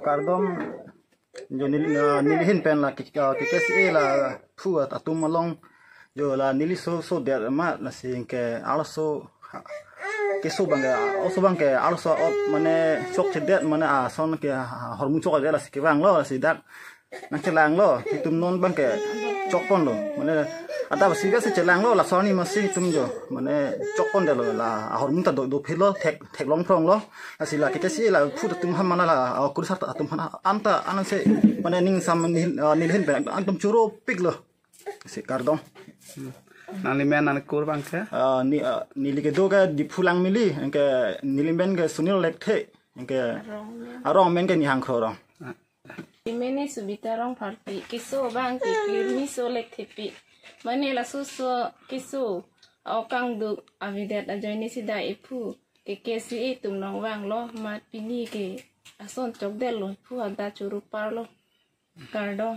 kardom jo nil nilhin pen la kikes ah, e la phua ta tumalong jo la nili so so der ma la sing ke also ke so bang also bang ke also o mane chok chedet mane a ah, son ke ah, hormu chok der la bang lo sidak nang lang lo tum non bang ke chok pon lo mane ada basi ga se chelang lo la soni masi tum jo mane chokon de lo la ahor mun ta do do phelo thek thek long phong lo asi la kite si la phu tum ham mana la kur sar tum han anta anan se mane ning sam nil hin ben angdom churo pik lo se kar dom nali men nan kur bang ke ni nili ke do ga di phulang mili engke nili men ke sunil lek the engke arong men ke ni hang kho rong Imene subita rong parti kiso bang kipir miso lek tipi Manila suso kisu au kang du avidet ajoy ni sida ipu ke kesi itung nong wang lo mat pini ke ason chok del lo pu anda churu parlo kardo